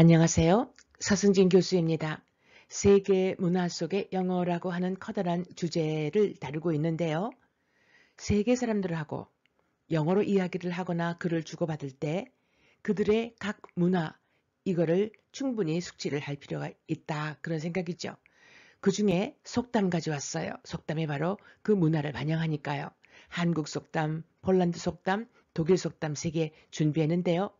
안녕하세요. 서승진 교수입니다. 세계 문화 속의 영어라고 하는 커다란 주제를 다루고 있는데요. 세계 사람들하고 영어로 이야기를 하거나 글을 주고받을 때 그들의 각 문화, 이거를 충분히 숙지를 할 필요가 있다. 그런 생각이죠. 그 중에 속담 가져왔어요. 속담이 바로 그 문화를 반영하니까요. 한국 속담, 폴란드 속담, 독일 속담 세 개 준비했는데요.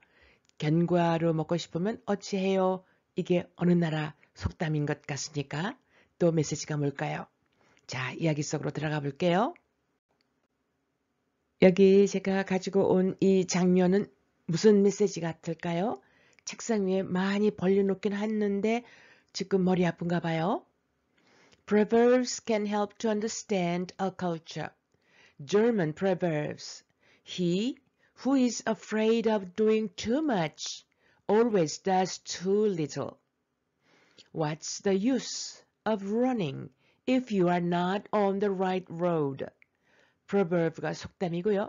견과류 먹고 싶으면 어찌해요? 이게 어느 나라 속담인 것 같으니까 또 메시지가 뭘까요? 자, 이야기 속으로 들어가 볼게요. 여기 제가 가지고 온 이 장면은 무슨 메시지 같을까요? 책상 위에 많이 벌려놓긴 했는데 지금 머리 아픈가 봐요. Proverbs can help to understand a culture. German proverbs. He, who is afraid of doing too much always does too little. What's the use of running if you are not on the right road? proverb가 속담이고요.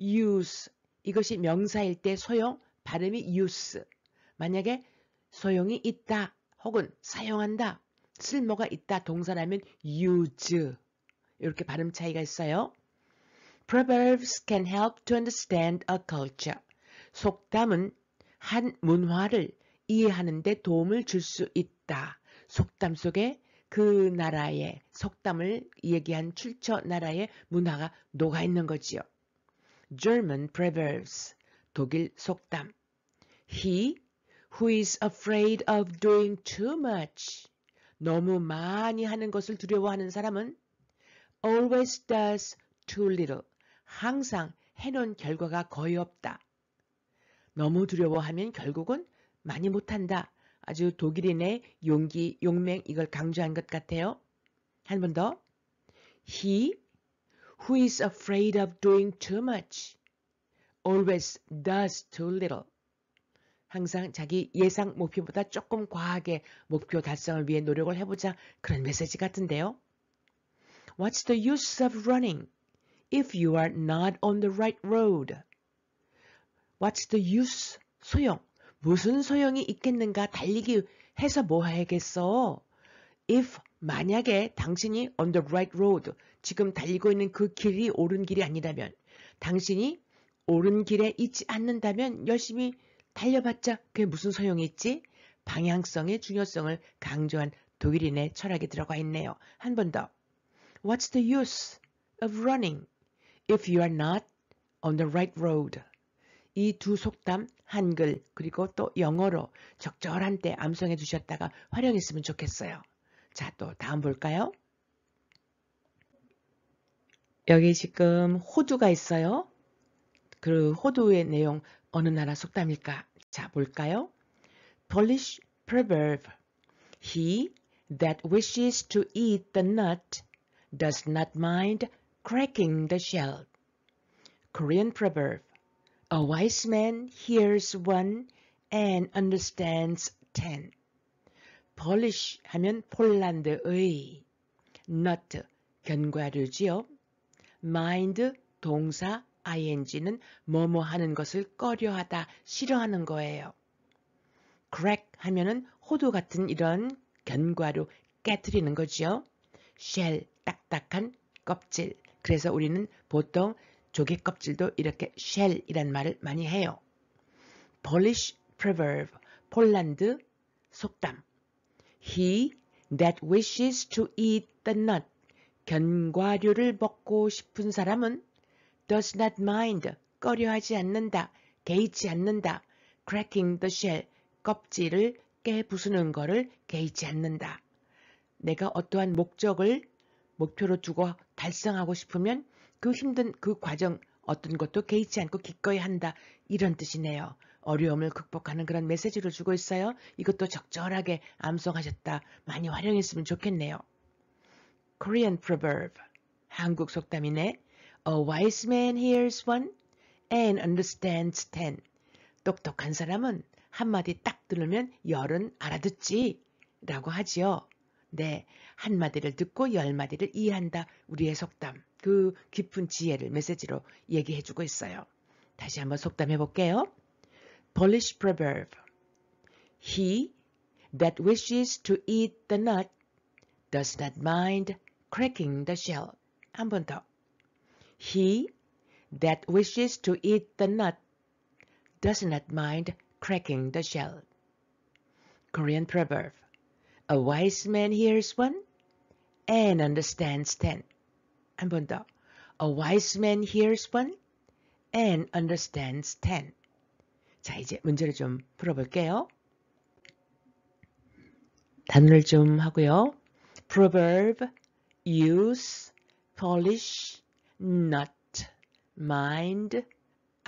use 이것이 명사일 때 소용 발음이 use 만약에 소용이 있다 혹은 사용한다 쓸모가 있다 동사라면 use 이렇게 발음 차이가 있어요. Proverbs can help to understand a culture. 속담은 한 문화를 이해하는 데 도움을 줄 수 있다. 속담 속에 그 나라의 속담을 얘기한 출처 나라의 문화가 녹아 있는 거지요. German proverbs 독일 속담 He who is afraid of doing too much 너무 많이 하는 것을 두려워하는 사람은 always does too little 항상 해놓은 결과가 거의 없다. 너무 두려워하면 결국은 많이 못한다. 아주 독일인의 용기, 용맹 이걸 강조한 것 같아요. 한 번 더. He who is afraid of doing too much always does too little. 항상 자기 예상 목표보다 조금 과하게 목표 달성을 위해 노력을 해보자 그런 메시지 같은데요. What's the use of running? if you are not on the right road. What's the use? 소용. 무슨 소용이 있겠는가? 달리기 해서 뭐해야겠어 If 만약에 당신이 on the right road, 지금 달리고 있는 그 길이 옳은 길이 아니라면, 당신이 옳은 길에 있지 않는다면 열심히 달려봤자 그게 무슨 소용이 있지? 방향성의 중요성을 강조한 독일인의 철학이 들어가 있네요. 한 번 더. What's the use of running? If you are not on the right road. 이 두 속담 한글 그리고 또 영어로 적절한 때 암송해 주셨다가 활용했으면 좋겠어요. 자, 또 다음 볼까요? 여기 지금 호두가 있어요. 그 호두의 내용 어느 나라 속담일까? 자, 볼까요? Polish proverb. He that wishes to eat the nut does not mind cracking the shell. Korean proverb. A wise man hears one and understands ten. Polish 하면 폴란드의 not 견과류지요. mind 동사 ing는 뭐뭐 하는 것을 꺼려하다 싫어하는 거예요. crack 하면은 호두 같은 이런 견과류 깨뜨리는 거지요. shell 딱딱한 껍질 그래서 우리는 보통 조개 껍질도 이렇게 shell이란 말을 많이 해요. Polish proverb, 폴란드 속담. He that wishes to eat the nut, 견과류를 먹고 싶은 사람은 does not mind, 꺼려하지 않는다, 개의치 않는다, cracking the shell, 껍질을 깨부수는 것을 개의치 않는다. 내가 어떠한 목적을 목표로 두고 달성하고 싶으면 그 힘든 그 과정 어떤 것도 개의치 않고 기꺼이 한다. 이런 뜻이네요. 어려움을 극복하는 그런 메시지를 주고 있어요. 이것도 적절하게 암송하셨다. 많이 활용했으면 좋겠네요. Korean proverb. 한국 속담이네. A wise man hears one and understands ten. 똑똑한 사람은 한마디 딱 들으면 열은 알아듣지. 라고 하지요. 네, 한마디를 듣고 열마디를 이해한다. 우리의 속담, 그 깊은 지혜를 메시지로 얘기해주고 있어요. 다시 한번 속담해 볼게요. Polish proverb. He that wishes to eat the nut does not mind cracking the shell. 한 번 더. He that wishes to eat the nut does not mind cracking the shell. Korean proverb. A wise man hears one and understands ten. 한 A wise man hears one and understands ten. 자, 이제 문제를 좀 풀어볼게요. 단어를 좀 하고요. Proverb, use, polish, not, mind,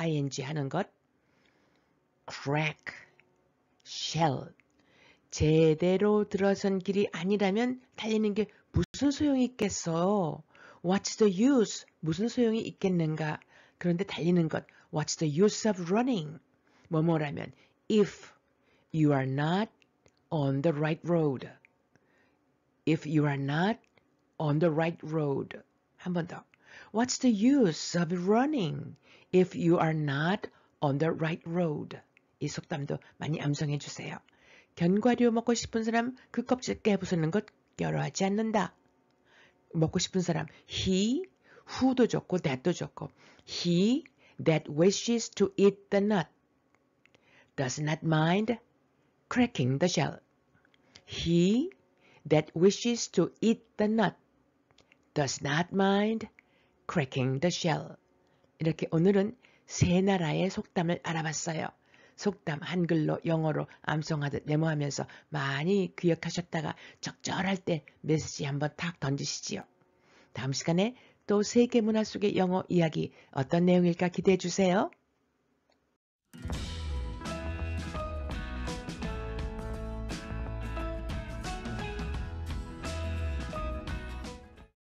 ing 하는 것. crack, shell, 제대로 들어선 길이 아니라면 달리는 게 무슨 소용이 있겠어? What's the use? 무슨 소용이 있겠는가? 그런데 달리는 것 What's the use of running? 뭐뭐라면 If you are not on the right road If you are not on the right road 한 번더 What's the use of running if you are not on the right road? 이 속담도 많이 암송해 주세요. 견과류 먹고 싶은 사람 그 껍질 깨부수는 것 결호하지 않는다. 먹고 싶은 사람 he, who도 좋고 that도 좋고 he that wishes to eat the nut does not mind cracking the shell. He that wishes to eat the nut does not mind cracking the shell. 이렇게 오늘은 세 나라의 속담을 알아봤어요. 속담 한글로 영어로 암송하듯 메모하면서 많이 기억하셨다가 적절할 때 메시지 한번 탁 던지시지요. 다음 시간에 또 세계 문화 속의 영어 이야기 어떤 내용일까 기대해 주세요.